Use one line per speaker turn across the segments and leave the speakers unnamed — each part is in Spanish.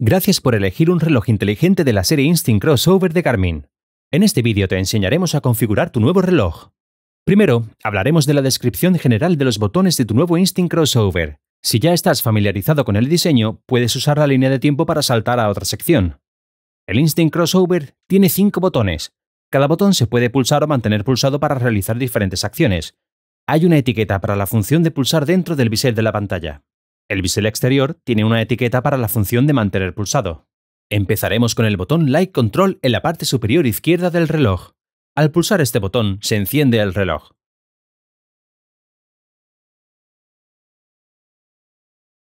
Gracias por elegir un reloj inteligente de la serie Instinct Crossover de Garmin. En este vídeo te enseñaremos a configurar tu nuevo reloj. Primero, hablaremos de la descripción general de los botones de tu nuevo Instinct Crossover. Si ya estás familiarizado con el diseño, puedes usar la línea de tiempo para saltar a otra sección. El Instinct Crossover tiene cinco botones. Cada botón se puede pulsar o mantener pulsado para realizar diferentes acciones. Hay una etiqueta para la función de pulsar dentro del bisel de la pantalla. El bisel exterior tiene una etiqueta para la función de mantener pulsado. Empezaremos con el botón Light Control en la parte superior izquierda del reloj. Al pulsar este botón se enciende el reloj.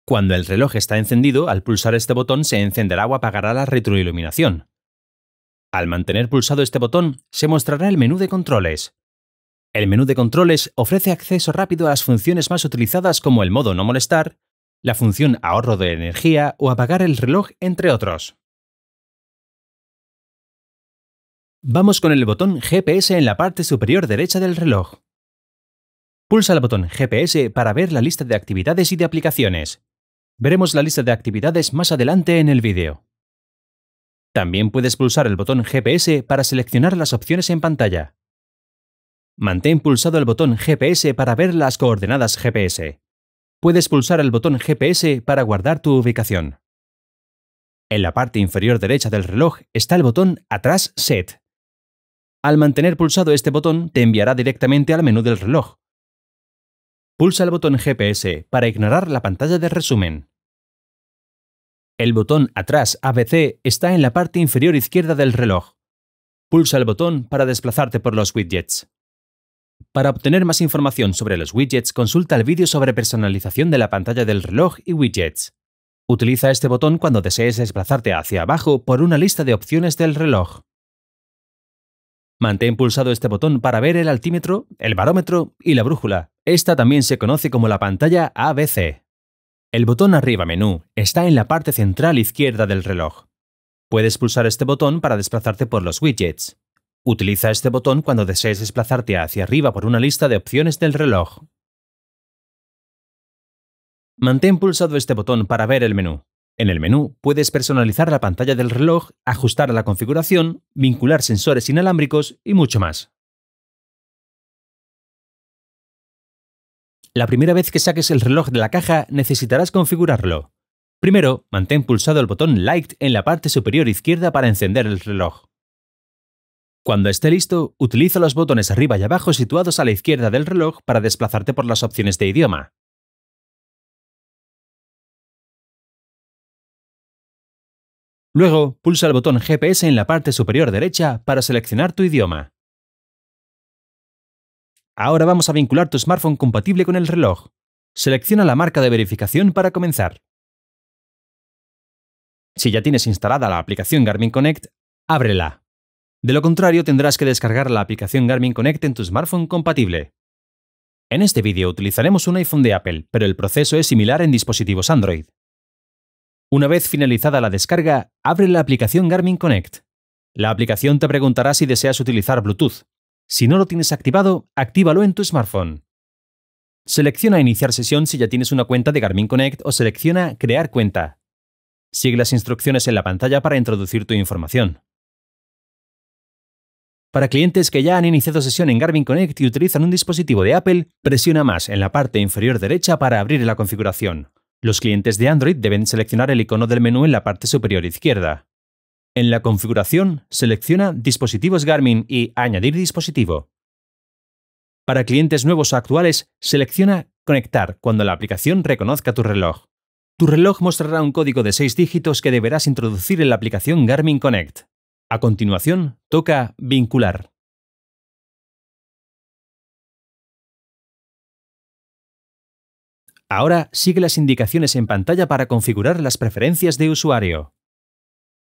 Cuando el reloj está encendido, al pulsar este botón se encenderá o apagará la retroiluminación. Al mantener pulsado este botón, se mostrará el menú de controles. El menú de controles ofrece acceso rápido a las funciones más utilizadas como el modo no molestar, la función ahorro de energía o apagar el reloj, entre otros. Vamos con el botón GPS en la parte superior derecha del reloj. Pulsa el botón GPS para ver la lista de actividades y de aplicaciones. Veremos la lista de actividades más adelante en el vídeo. También puedes pulsar el botón GPS para seleccionar las opciones en pantalla. Mantén pulsado el botón GPS para ver las coordenadas GPS puedes pulsar el botón GPS para guardar tu ubicación. En la parte inferior derecha del reloj está el botón Atrás Set. Al mantener pulsado este botón, te enviará directamente al menú del reloj. Pulsa el botón GPS para ignorar la pantalla de resumen. El botón Atrás ABC está en la parte inferior izquierda del reloj. Pulsa el botón para desplazarte por los widgets. Para obtener más información sobre los widgets, consulta el vídeo sobre personalización de la pantalla del reloj y widgets. Utiliza este botón cuando desees desplazarte hacia abajo por una lista de opciones del reloj. Mantén pulsado este botón para ver el altímetro, el barómetro y la brújula. Esta también se conoce como la pantalla ABC. El botón arriba menú está en la parte central izquierda del reloj. Puedes pulsar este botón para desplazarte por los widgets. Utiliza este botón cuando desees desplazarte hacia arriba por una lista de opciones del reloj. Mantén pulsado este botón para ver el menú. En el menú puedes personalizar la pantalla del reloj, ajustar la configuración, vincular sensores inalámbricos y mucho más. La primera vez que saques el reloj de la caja necesitarás configurarlo. Primero, mantén pulsado el botón Light en la parte superior izquierda para encender el reloj. Cuando esté listo, utiliza los botones arriba y abajo situados a la izquierda del reloj para desplazarte por las opciones de idioma. Luego, pulsa el botón GPS en la parte superior derecha para seleccionar tu idioma. Ahora vamos a vincular tu smartphone compatible con el reloj. Selecciona la marca de verificación para comenzar. Si ya tienes instalada la aplicación Garmin Connect, ábrela de lo contrario, tendrás que descargar la aplicación Garmin Connect en tu smartphone compatible. En este vídeo utilizaremos un iPhone de Apple, pero el proceso es similar en dispositivos Android. Una vez finalizada la descarga, abre la aplicación Garmin Connect. La aplicación te preguntará si deseas utilizar Bluetooth. Si no lo tienes activado, actívalo en tu smartphone. Selecciona Iniciar sesión si ya tienes una cuenta de Garmin Connect o selecciona Crear cuenta. Sigue las instrucciones en la pantalla para introducir tu información. Para clientes que ya han iniciado sesión en Garmin Connect y utilizan un dispositivo de Apple, presiona más en la parte inferior derecha para abrir la configuración. Los clientes de Android deben seleccionar el icono del menú en la parte superior izquierda. En la configuración, selecciona Dispositivos Garmin y Añadir dispositivo. Para clientes nuevos o actuales, selecciona Conectar cuando la aplicación reconozca tu reloj. Tu reloj mostrará un código de 6 dígitos que deberás introducir en la aplicación Garmin Connect. A continuación, toca vincular. Ahora sigue las indicaciones en pantalla para configurar las preferencias de usuario.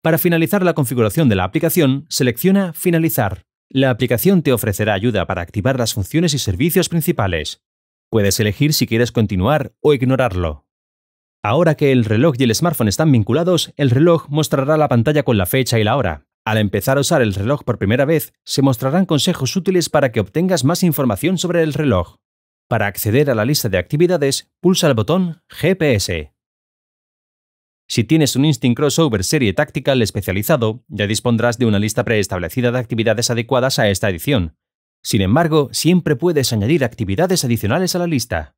Para finalizar la configuración de la aplicación, selecciona Finalizar. La aplicación te ofrecerá ayuda para activar las funciones y servicios principales. Puedes elegir si quieres continuar o ignorarlo. Ahora que el reloj y el smartphone están vinculados, el reloj mostrará la pantalla con la fecha y la hora. Al empezar a usar el reloj por primera vez, se mostrarán consejos útiles para que obtengas más información sobre el reloj. Para acceder a la lista de actividades, pulsa el botón GPS. Si tienes un Instinct Crossover Serie Tactical especializado, ya dispondrás de una lista preestablecida de actividades adecuadas a esta edición. Sin embargo, siempre puedes añadir actividades adicionales a la lista.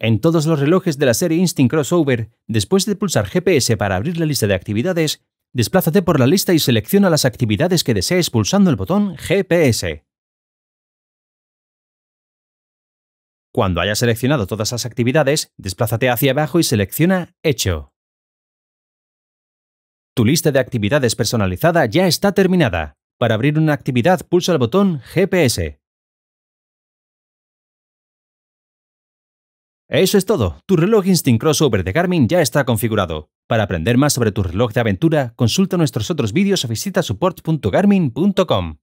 En todos los relojes de la serie Instinct Crossover, después de pulsar GPS para abrir la lista de actividades, Desplázate por la lista y selecciona las actividades que desees pulsando el botón GPS. Cuando hayas seleccionado todas las actividades, desplázate hacia abajo y selecciona Hecho. Tu lista de actividades personalizada ya está terminada. Para abrir una actividad, pulsa el botón GPS. Eso es todo. Tu reloj Instinct Crossover de Garmin ya está configurado. Para aprender más sobre tu reloj de aventura, consulta nuestros otros vídeos o visita support.garmin.com.